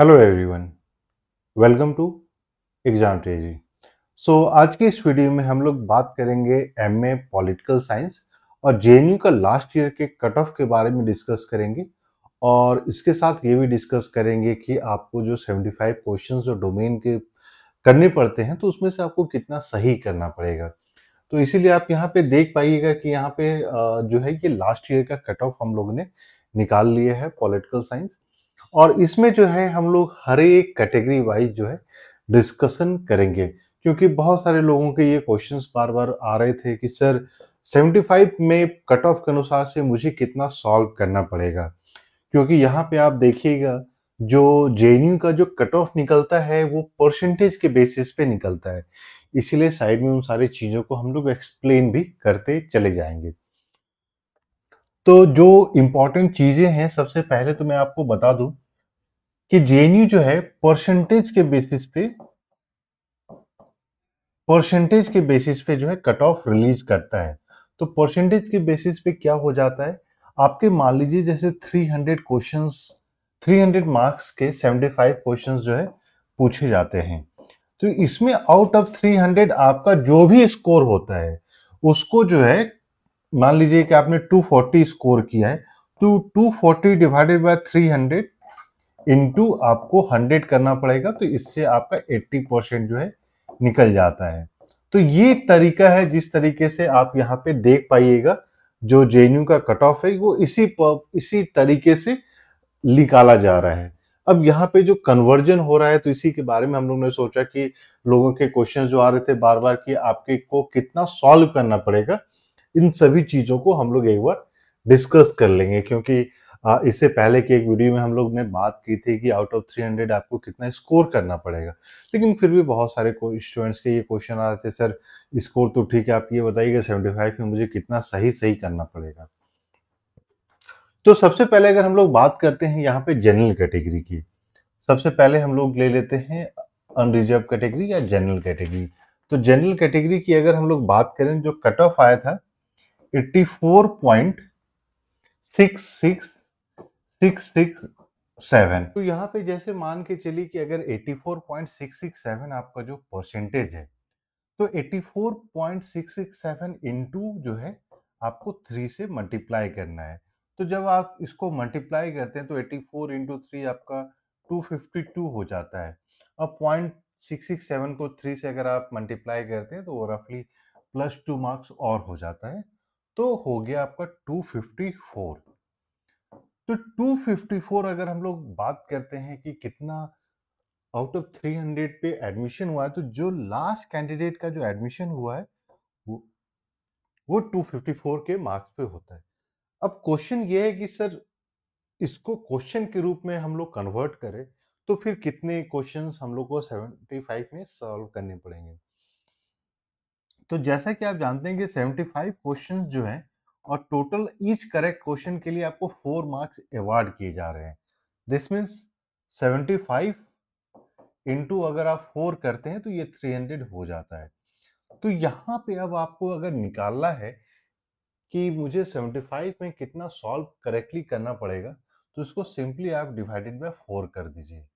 hello everyone welcome to exam टेजी so आज की इस वीडियो में हम लोग बात करेंगे एमए पॉलिटिकल साइंस और जे का लास्ट ईयर के कट ऑफ के बारे में डिस्कस करेंगे और इसके साथ ये भी डिस्कस करेंगे कि आपको जो 75 क्वेश्चन और डोमेन के करने पड़ते हैं तो उसमें से आपको कितना सही करना पड़ेगा तो इसीलिए आप यहाँ पे देख पाइएगा कि यहाँ पे जो है ये लास्ट ईयर का कट ऑफ हम लोग ने निकाल लिया है पॉलिटिकल साइंस और इसमें जो है हम लोग हर एक कैटेगरी वाइज जो है डिस्कशन करेंगे क्योंकि बहुत सारे लोगों के ये क्वेश्चंस बार बार आ रहे थे कि सर 75 में कट ऑफ के अनुसार से मुझे कितना सॉल्व करना पड़ेगा क्योंकि यहाँ पे आप देखिएगा जो जे का जो कट ऑफ निकलता है वो परसेंटेज के बेसिस पे निकलता है इसीलिए साइड में उन सारी चीज़ों को हम लोग एक्सप्लेन भी करते चले जाएंगे तो जो इम्पोर्टेंट चीज़ें हैं सबसे पहले तो मैं आपको बता दूं कि जे जो है परसेंटेज के बेसिस पे परसेंटेज के बेसिस पे जो है कट ऑफ रिलीज करता है तो परसेंटेज के बेसिस पे क्या हो जाता है आपके मान लीजिए जैसे 300 क्वेश्चंस 300 मार्क्स के 75 क्वेश्चंस जो है पूछे जाते हैं तो इसमें आउट ऑफ 300 आपका जो भी स्कोर होता है उसको जो है मान लीजिए कि आपने 240 स्कोर किया है तो 240 डिवाइडेड थ्री हंड्रेड इंटू आपको 100 करना पड़ेगा तो इससे आपका 80 परसेंट जो है निकल जाता है तो ये तरीका है जिस तरीके से आप यहाँ पे देख पाइएगा जो जे का कट ऑफ है वो इसी पर, इसी तरीके से निकाला जा रहा है अब यहाँ पे जो कन्वर्जन हो रहा है तो इसी के बारे में हम लोग ने सोचा कि लोगों के क्वेश्चन जो आ रहे थे बार बार कि आपके को कितना सॉल्व करना पड़ेगा इन सभी चीज़ों को हम लोग एक बार डिस्कस कर लेंगे क्योंकि इससे पहले की एक वीडियो में हम लोग ने बात की थी कि आउट ऑफ थ्री हंड्रेड आपको कितना स्कोर करना पड़ेगा लेकिन फिर भी बहुत सारे स्टूडेंट्स के ये क्वेश्चन आ रहे थे सर स्कोर तो ठीक है आप ये बताइएगा फाइव में मुझे कितना सही सही करना पड़ेगा तो सबसे पहले अगर हम लोग बात करते हैं यहाँ पे जनरल कैटेगरी की सबसे पहले हम लोग ले लेते हैं अनरिजर्व कैटेगरी या जनरल कैटेगरी तो जनरल कैटेगरी की अगर हम लोग बात करें जो कट ऑफ आया था 84.66667 तो यहाँ पे जैसे मान के चली कि अगर 84.667 आपका जो परसेंटेज है तो 84.667 इनटू जो है आपको थ्री से मल्टीप्लाई करना है तो जब आप इसको मल्टीप्लाई करते हैं तो 84 इंटू थ्री आपका 252 हो जाता है अब पॉइंट सिक्स सिक्स सेवन को थ्री से अगर आप मल्टीप्लाई करते हैं तो वो रफली प्लस टू मार्क्स और हो जाता है तो हो गया आपका 254 तो 254 अगर हम लोग बात करते हैं कि कितना आउट ऑफ 300 पे एडमिशन हुआ है तो जो लास्ट कैंडिडेट का जो एडमिशन हुआ है वो वो 254 के मार्क्स पे होता है अब क्वेश्चन ये है कि सर इसको क्वेश्चन के रूप में हम लोग कन्वर्ट करें तो फिर कितने क्वेश्चंस हम लोग को 75 में सॉल्व करने पड़ेंगे तो जैसा कि आप जानते हैं कि सेवेंटी फाइव क्वेश्चन जो हैं और टोटल ईच करेक्ट क्वेश्चन के लिए आपको फोर मार्क्स अवार्ड किए जा रहे हैं this means seventy five into अगर आप फोर करते हैं तो ये थ्री हंड्रेड हो जाता है तो यहाँ पे अब आपको अगर निकालना है कि मुझे सेवेंटी फाइव में कितना सॉल्व करेक्टली करना पड़ेगा तो इसको सिंपली आप डिवाइडेड बाय फोर कर दीजिए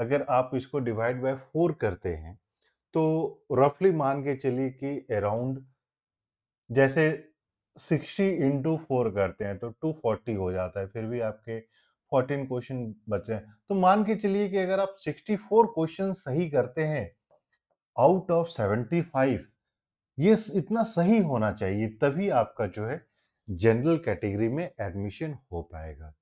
अगर आप इसको डिवाइड बाय फोर करते हैं तो रफली मान के चलिए कि अराउंड जैसे 60 इंटू फोर करते हैं तो 240 हो जाता है फिर भी आपके 14 क्वेश्चन बचे हैं तो मान के चलिए कि अगर आप 64 क्वेश्चन सही करते हैं आउट ऑफ 75 ये इतना सही होना चाहिए तभी आपका जो है जनरल कैटेगरी में एडमिशन हो पाएगा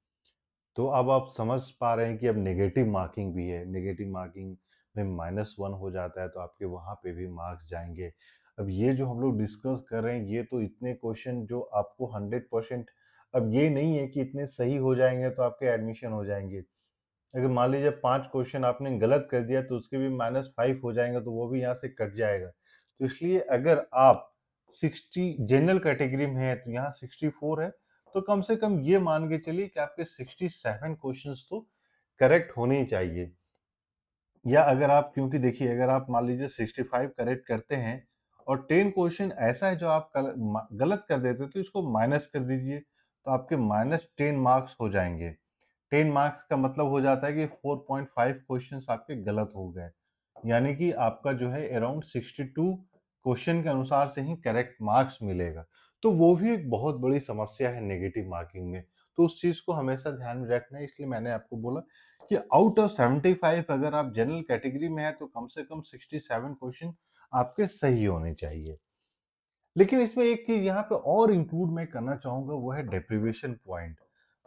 तो अब आप समझ पा रहे हैं कि अब नेगेटिव मार्किंग भी है नेगेटिव मार्किंग में माइनस वन हो जाता है तो आपके वहाँ पे भी मार्क्स जाएंगे अब ये जो हम लोग डिस्कस कर रहे हैं ये तो इतने क्वेश्चन जो आपको हंड्रेड परसेंट अब ये नहीं है कि इतने सही हो जाएंगे तो आपके एडमिशन हो जाएंगे अगर मान लीजिए पांच क्वेश्चन आपने गलत कर दिया तो उसके भी माइनस फाइव हो जाएंगे तो वो भी यहाँ से कट जाएगा तो इसलिए अगर आप सिक्सटी जनरल कैटेगरी में है तो यहाँ सिक्सटी फोर है तो कम से कम ये मान के चलिए कि आपके सिक्सटी सेवन क्वेश्चन तो करेक्ट होने चाहिए या अगर आप क्योंकि देखिए अगर आप मान लीजिए 65 करेक्ट करते हैं और 10 क्वेश्चन ऐसा है जो आप कल, गलत कर देते तो इसको माइनस कर दीजिए तो आपके माइनस टेन मार्क्स हो जाएंगे टेन मार्क्स का मतलब हो जाता है कि फाइव क्वेश्चन आपके गलत हो गए यानी कि आपका जो है अराउंड टू क्वेश्चन के अनुसार से ही करेक्ट मार्क्स मिलेगा तो वो भी एक बहुत बड़ी समस्या है नेगेटिव मार्किंग में तो उस चीज़ को हमेशा ध्यान में रखना है इसलिए मैंने आपको बोला कि आउट ऑफ सेवेंटी फाइव अगर आप जनरल कैटेगरी में है तो कम से कम सिक्सटी सेवन क्वेश्चन आपके सही होने चाहिए लेकिन इसमें एक चीज यहाँ पे और इंक्लूड मैं करना चाहूंगा वो है डेप्रीवेशन पॉइंट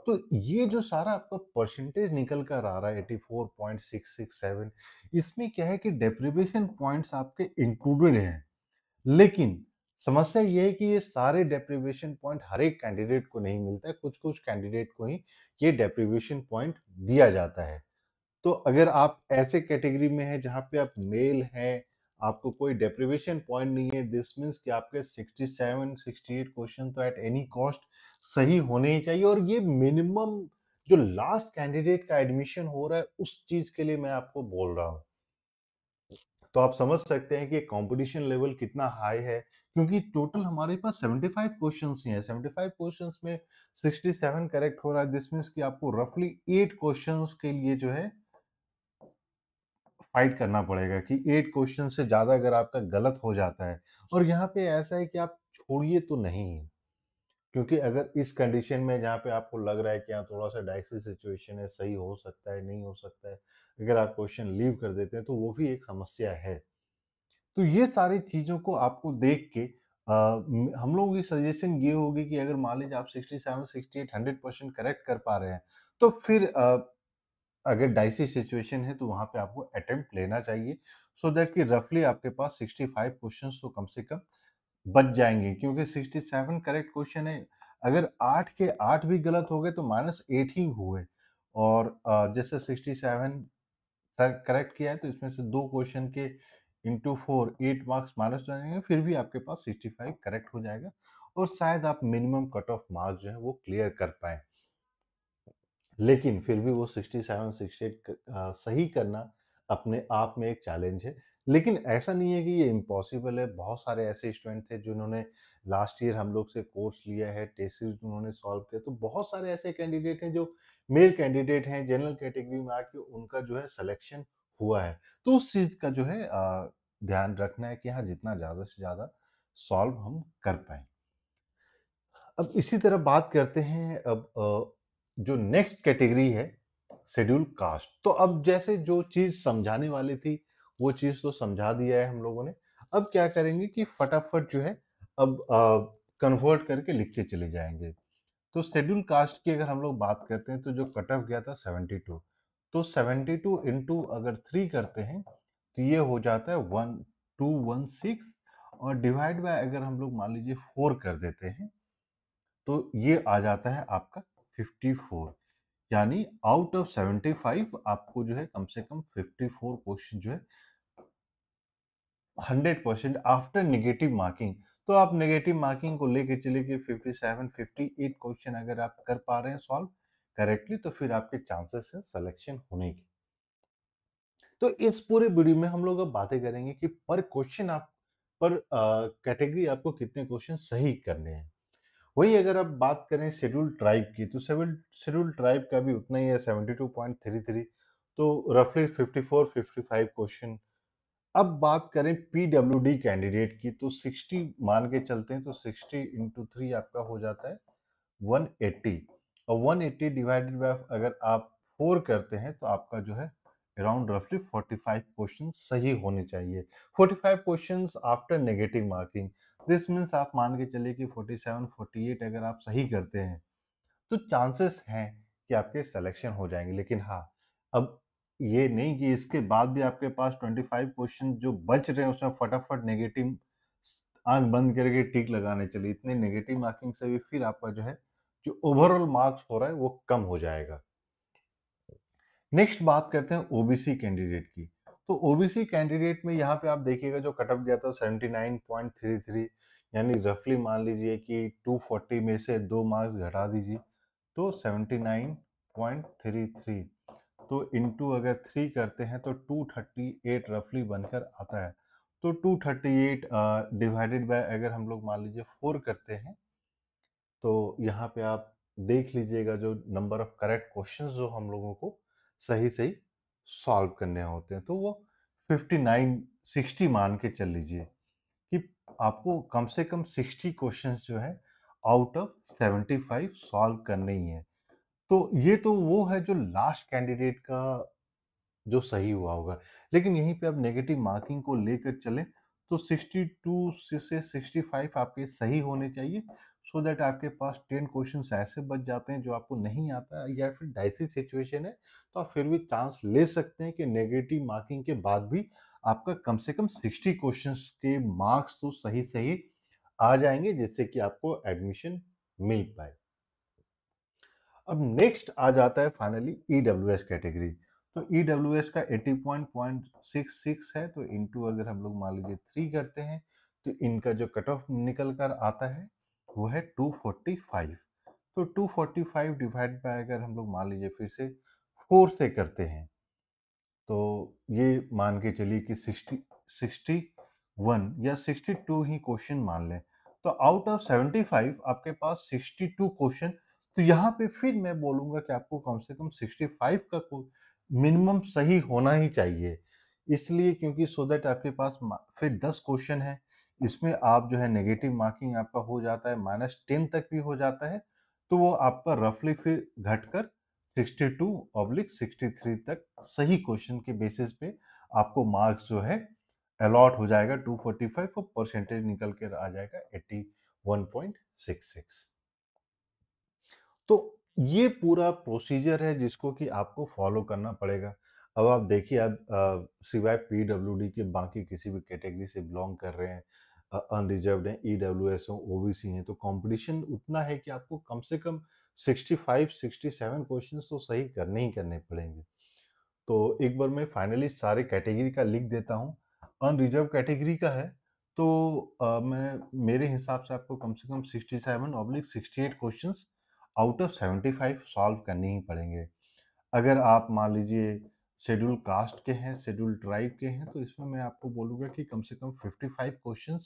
तो ये जो सारा आपका परसेंटेज निकल कर आ रहा है 84.667 इसमें क्या है कि डेप्रीवेशन पॉइंट्स आपके इंक्लूडेड हैं लेकिन समस्या ये है कि ये सारे डेप्रीवेशन पॉइंट हर एक कैंडिडेट को नहीं मिलता है कुछ कुछ कैंडिडेट को ही ये डेप्रिवेशन पॉइंट दिया जाता है तो अगर आप ऐसे कैटेगरी में हैं जहाँ पे आप मेल हैं आपको कोई डेप्रीवेशन पॉइंट नहीं है दिस मीन्स कि आपके 67, 68 क्वेश्चन तो एट एनी कॉस्ट सही होने ही चाहिए और ये मिनिमम जो लास्ट कैंडिडेट का एडमिशन हो रहा है उस चीज़ के लिए मैं आपको बोल रहा हूँ तो आप समझ सकते हैं कि कंपटीशन लेवल कितना हाई है क्योंकि टोटल हमारे पास 75 क्वेश्चंस ही हैं 75 क्वेश्चंस में 67 करेक्ट हो रहा है दिस मीन्स कि आपको रफली एट क्वेश्चंस के लिए जो है फाइट करना पड़ेगा कि एट क्वेश्चन से ज़्यादा अगर आपका गलत हो जाता है और यहाँ पे ऐसा है कि आप छोड़िए तो नहीं क्योंकि अगर इस कंडीशन में जहाँ पे आपको लग रहा है कि यहाँ थोड़ा सा डाइसी सिचुएशन है सही हो सकता है नहीं हो सकता है अगर आप क्वेश्चन लीव कर देते हैं तो वो भी एक समस्या है तो ये सारी चीज़ों को आपको देख के आ, हम लोगों की सजेशन ये होगी कि अगर मान लीजिए आप sixty seven sixty eight hundred percent correct कर पा रहे हैं तो फिर आ, अगर डाइसी सिचुएशन है तो वहाँ पे आपको अटेम्प्ट लेना चाहिए सो so दैट कि रफली आपके पास 65 क्वेश्चंस तो कम से कम बच जाएंगे क्योंकि 67 करेक्ट क्वेश्चन है अगर आठ के आठ भी गलत हो गए तो माइनस एट ही हुए और जैसे 67 सर करेक्ट किया है तो इसमें से दो क्वेश्चन के into four eight marks minus हो जाएंगे फिर भी आपके पास 65 करेक्ट हो जाएगा और शायद आप मिनिमम कट ऑफ मार्क्स जो है वो क्लियर कर पाए लेकिन फिर भी वो 67 68 सही करना अपने आप में एक चैलेंज है लेकिन ऐसा नहीं है कि ये इम्पॉसिबल है बहुत सारे ऐसे स्टूडेंट थे जिन्होंने लास्ट ईयर हम लोग से कोर्स लिया है टेसेस उन्होंने सॉल्व किया तो बहुत सारे ऐसे कैंडिडेट हैं जो मेल कैंडिडेट हैं जनरल कैटेगरी में आके उनका जो है सिलेक्शन हुआ है तो उस चीज़ का जो है ध्यान रखना है कि हाँ जितना ज़्यादा से ज़्यादा सॉल्व हम कर पाए अब इसी तरह बात करते हैं अब जो नेक्स्ट कैटेगरी है शेड्यूल कास्ट तो अब जैसे जो चीज़ समझाने वाली थी वो चीज़ तो समझा दिया है हम लोगों ने अब क्या करेंगे कि फटाफट जो है अब कन्वर्ट करके लिखते चले जाएंगे तो शेड्यूल कास्ट की अगर हम लोग बात करते हैं तो जो कट ऑफ गया था 72 तो 72 टू इंटू अगर थ्री करते हैं तो ये हो जाता है वन टू वन सिक्स और डिवाइड बाय अगर हम लोग मान लीजिए फोर कर देते हैं तो ये आ जाता है आपका 54 यानी आउट ऑफ 75 आपको जो है कम से कम 54 क्वेश्चन जो है hundred percent after negative marking तो आप नेगेटिव मार्किंग को लेके चले कि 57, 58 क्वेश्चन अगर आप कर पा रहे हैं सॉल्व करेक्टली तो फिर आपके चांसेस हैं सिलेक्शन होने के तो इस पूरे वीडियो में हम लोग अब बातें करेंगे कि पर क्वेश्चन आप पर कैटेगरी आपको कितने क्वेश्चन सही करने हैं वही अगर आप बात करें शेड्यूल ट्राइब की तो शेड्यूल ट्राइब का भी उतना ही है 72.33 तो रफली फिफ्टी 55 क्वेश्चन अब बात करें पीडब्ल्यू कैंडिडेट की तो 60 मान के चलते हैं तो 60 इंटू थ्री आपका हो जाता है 180 और 180 डिवाइडेड बाय अगर आप फोर करते हैं तो आपका जो है अराउंड रफली 45 क्वेश्चन सही होने चाहिए 45 question after negative marking this means आप मान के चलिए कि 47, 48 अगर आप सही करते हैं तो चांसेस हैं कि आपके सिलेक्शन हो जाएंगे लेकिन हाँ अब ये नहीं कि इसके बाद भी आपके पास 25 क्वेश्चन जो बच रहे हैं उसमें फटाफट नेगेटिव आंख बंद करके टिक लगाने चले इतने नेगेटिव मार्किंग से भी फिर आपका जो है जो ओवरऑल मार्क्स हो रहा है वो कम हो जाएगा नेक्स्ट बात करते हैं ओबीसी कैंडिडेट की तो ओबीसी कैंडिडेट में यहाँ पे आप देखिएगा जो कटअप गया था थ्री यानी रफली मान लीजिए कि फोर्टी में से दो मार्क्स घटा दीजिए तो थ्री तो इनटू अगर थ्री करते हैं तो टू थर्टी एट रफली बनकर आता है तो two thirty eight divided by अगर हम लोग मान लीजिए फोर करते हैं तो यहाँ पे आप देख लीजिएगा जो नंबर ऑफ करेक्ट क्वेश्चंस जो हम लोगों को सही सही सॉल्व करने होते हैं तो वो फिफ्टी नाइन सिक्सटी मान के चल लीजिए कि आपको कम से कम सिक्सटी क्वेश्चंस जो है out of seventy five solve करने ही है तो ये तो वो है जो लास्ट कैंडिडेट का जो सही हुआ होगा लेकिन यहीं पे आप नेगेटिव मार्किंग को लेकर चले तो 62 से 65 आपके सही होने चाहिए सो so दैट आपके पास 10 क्वेश्चन ऐसे बच जाते हैं जो आपको नहीं आता या फिर डाइसी सिचुएशन है तो आप फिर भी चांस ले सकते हैं कि नेगेटिव मार्किंग के बाद भी आपका कम से कम 60 क्वेश्चन के मार्क्स तो सही सही आ जाएंगे जिससे कि आपको एडमिशन मिल पाए अब नेक्स्ट आ जाता है फाइनली ई कैटेगरी तो ई e का 80.0.66 है तो इनटू अगर हम लोग मान लीजिए थ्री करते हैं तो इनका जो कट ऑफ निकल कर आता है वो है टू फोर्टी फाइव तो two forty five divide by अगर हम लोग मान लीजिए फिर से फोर से करते हैं तो ये मान के चलिए कि 60 61 या टू ही क्वेश्चन मान लें तो आउट ऑफ सेवेंटी फाइव आपके पास सिक्सटी टू क्वेश्चन तो यहाँ पे फिर मैं बोलूंगा कि आपको कम से कम 65 का मिनिमम सही होना ही चाहिए इसलिए क्योंकि सो so दैट आपके पास फिर 10 क्वेश्चन है इसमें आप जो है नेगेटिव मार्किंग आपका हो जाता है माइनस टेन तक भी हो जाता है तो वो आपका रफली फिर घटकर 62 ऑब्लिक 63 तक सही क्वेश्चन के बेसिस पे आपको मार्क्स जो है अलॉट हो जाएगा 245 को परसेंटेज निकल कर आ जाएगा 81.66 तो ये पूरा प्रोसीजर है जिसको कि आपको फॉलो करना पड़ेगा अब आप देखिए आप सिवाय पी डब्ल्यू डी के बाकी किसी भी कैटेगरी से बिलोंग कर रहे हैं अनरिजर्व हैं ई डब्ल्यू एस हों ओ बी सी हैं तो कॉम्पिटिशन उतना है कि आपको कम से कम sixty five sixty seven question तो सही करने ही करने पड़ेंगे तो एक बार मैं फाइनली सारे कैटेगरी का लिख देता हूँ अनरिजर्व कैटेगरी का है तो आ, मैं मेरे हिसाब से आपको कम से कम sixty seven oblique sixty eight question out of seventy five solve करने ही पड़ेंगे अगर आप मान लीजिए शेड्यूल कास्ट के हैं शेड्यूल ट्राइब के हैं तो इसमें मैं आपको बोलूँगा कि कम से कम फिफ्टी फाइव क्वेश्चन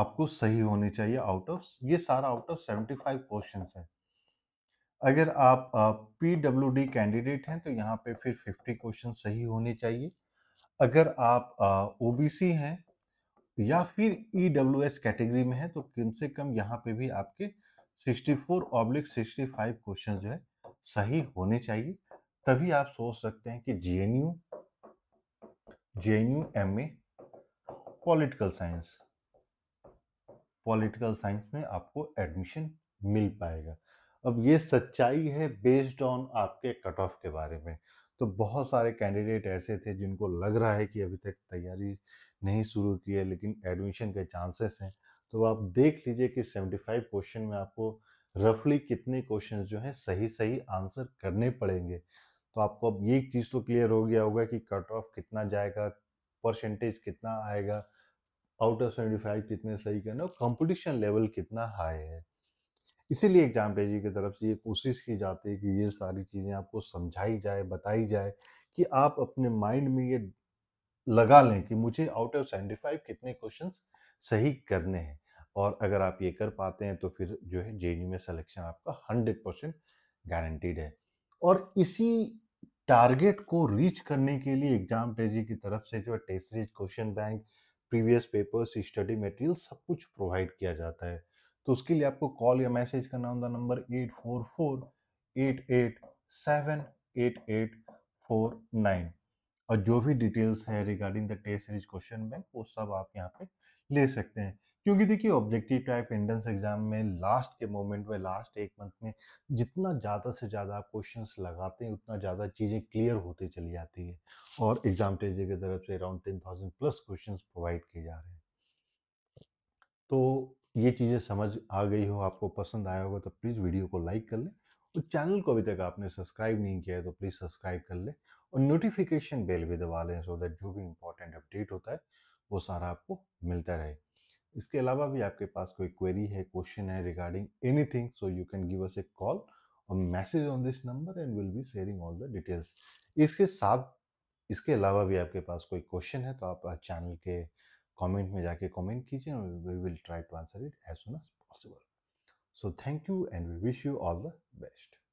आपको सही होने चाहिए आउट ऑफ ये सारा out of seventy five question है अगर आप पी डब्ल्यू डी कैंडिडेट हैं तो यहाँ पे फिर फिफ्टी क्वेश्चन सही होने चाहिए अगर आप ओ बी सी हैं या फिर ई डब्ल्यू एस कैटेगरी में हैं तो कम से कम यहाँ पे भी आपके sixty four oblique sixty five question जो है सही होने चाहिए तभी आप सोच सकते हैं कि J N U J N U M A political science political science में आपको एडमिशन मिल पाएगा अब ये सच्चाई है बेस्ड ऑन आपके कट ऑफ के बारे में तो बहुत सारे कैंडिडेट ऐसे थे जिनको लग रहा है कि अभी तक तैयारी नहीं शुरू की है लेकिन एडमिशन के चांसेस हैं तो आप देख लीजिए कि 75 क्वेश्चन में आपको रफली कितने क्वेश्चन जो हैं सही सही आंसर करने पड़ेंगे तो आपको अब ये चीज़ तो क्लियर हो गया होगा कि कट ऑफ कितना जाएगा परसेंटेज कितना आएगा आउट ऑफ सेवेंटी फाइव कितने सही करना कॉम्पिटिशन कंपटीशन लेवल कितना हाई है इसीलिए एग्जाम पेजी की तरफ से ये कोशिश की जाती है कि ये सारी चीज़ें आपको समझाई जाए बताई जाए कि आप अपने माइंड में ये लगा लें कि मुझे आउट ऑफ सेवेंटी फाइव कितने क्वेश्चन सही करने हैं और अगर आप ये कर पाते हैं तो फिर जो है जे में सिलेक्शन आपका हंड्रेड परसेंट गारंटीड है और इसी टारगेट को रीच करने के लिए एग्जाम पेजी की तरफ से जो है test series question bank previous papers study material सब कुछ प्रोवाइड किया जाता है तो उसके लिए आपको कॉल या मैसेज करना होगा number eight four four eight eight seven eight eight four nine और जो भी डिटेल्स है regarding the test series question bank वो सब आप यहाँ पे ले सकते हैं क्योंकि देखिए ऑब्जेक्टिव टाइप एंट्रेंस एग्जाम में लास्ट के मोमेंट में लास्ट एक मंथ में जितना ज़्यादा से ज़्यादा आप क्वेश्चन लगाते हैं उतना ज़्यादा चीज़ें क्लियर होती चली जाती है और एग्जाम टेजर की तरफ से around ten thousand plus question provide किए जा रहे हैं तो ये चीज़ें समझ आ गई हो आपको पसंद आया होगा तो प्लीज़ वीडियो को लाइक कर लें और चैनल को अभी तक आपने सब्सक्राइब नहीं किया है तो प्लीज़ सब्सक्राइब कर लें और नोटिफिकेशन बेल भी दबा लें सो दैट जो भी इम्पोर्टेंट अपडेट होता है वो सारा आपको मिलता रहे इसके अलावा भी आपके पास कोई क्वेरी है क्वेश्चन है regarding anything so you can give us a call और message on this number and will be sharing all the details इसके साथ इसके अलावा भी आपके पास कोई क्वेश्चन है तो आप चैनल के कमेंट में जाके कमेंट कीजिए we will try to answer it as soon as possible so thank you and we wish you all the best